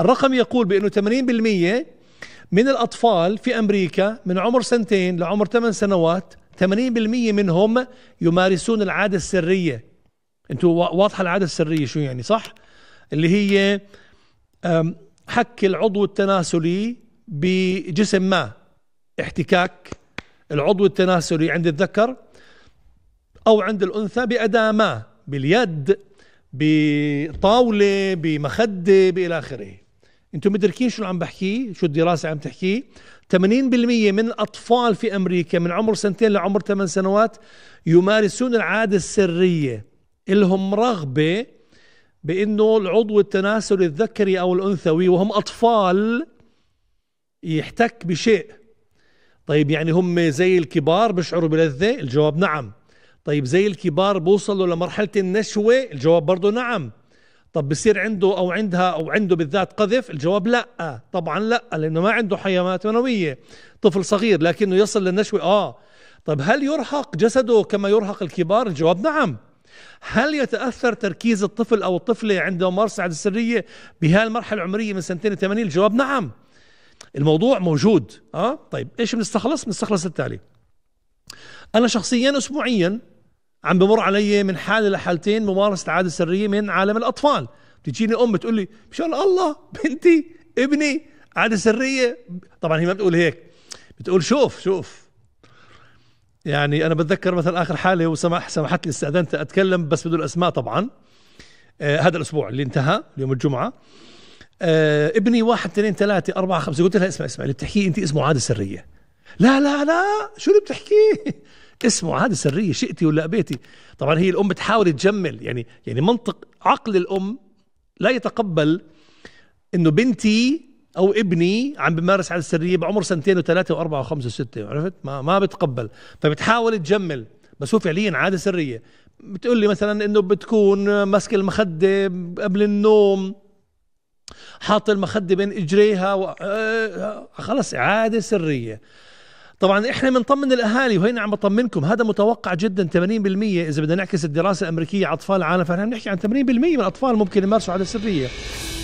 الرقم يقول بأنه 80% من الأطفال في أمريكا من عمر سنتين لعمر 8 سنوات 80% منهم يمارسون العادة السرية انتوا واضحة العادة السرية شو يعني صح؟ اللي هي حك العضو التناسلي بجسم ما احتكاك العضو التناسلي عند الذكر او عند الانثى باداه ما باليد بطاوله بمخده بالى اخره انتم مدركين شو عم بحكي شو الدراسه عم تحكي 80% من الاطفال في امريكا من عمر سنتين لعمر 8 سنوات يمارسون العاده السريه الهم رغبه بانه العضو التناسلي الذكري او الانثوي وهم اطفال يحتك بشيء طيب يعني هم زي الكبار بيشعروا بلذه الجواب نعم طيب زي الكبار بوصلوا لمرحله النشوه الجواب برضه نعم طب بصير عنده او عندها او عنده بالذات قذف الجواب لا طبعا لا لانه ما عنده حيوانات منويه طفل صغير لكنه يصل للنشوه اه طب هل يرهق جسده كما يرهق الكبار الجواب نعم هل يتاثر تركيز الطفل او الطفله عند ممارسه العاده السريه بهذه المرحله العمريه من سنتين ل 80 الجواب نعم الموضوع موجود اه طيب ايش بنستخلص بنستخلص التالي انا شخصيا اسبوعيا عم بمر علي من حاله لحالتين ممارسه عاده سريه من عالم الاطفال بتجيني ام بتقول لي مشان الله بنتي ابني عاده سريه طبعا هي ما بتقول هيك بتقول شوف شوف يعني انا بتذكر مثلا اخر حاله وسمح سمحت لي استاذنت اتكلم بس بدون اسماء طبعا آه هذا الاسبوع اللي انتهى يوم الجمعه آه ابني واحد اثنين ثلاثة أربعة خمسة قلت لها اسمع اسمع اللي بتحكيه أنت اسمه عادة سرية لا لا لا شو اللي بتحكيه اسمه عاده سريه شئتي ولا ابيتي طبعا هي الام بتحاول تجمل يعني يعني منطق عقل الام لا يتقبل انه بنتي او ابني عم بمارس عاده السريه بعمر سنتين وثلاثه واربعه وخمسه وسته عرفت ما ما بتقبل فبتحاول تجمل بس هو فعليا عاده سريه بتقول لي مثلا انه بتكون ماسكه المخده قبل النوم حاطه المخده بين اجريها و... آه، آه، خلص عاده سريه طبعا احنا بنطمن الاهالي وهنا عم بطمنكم هذا متوقع جدا 80% اذا بدنا نعكس الدراسه الامريكيه على اطفال العالم فنحن بنحكي عن 80% من الاطفال ممكن يمارسوا عاده سريه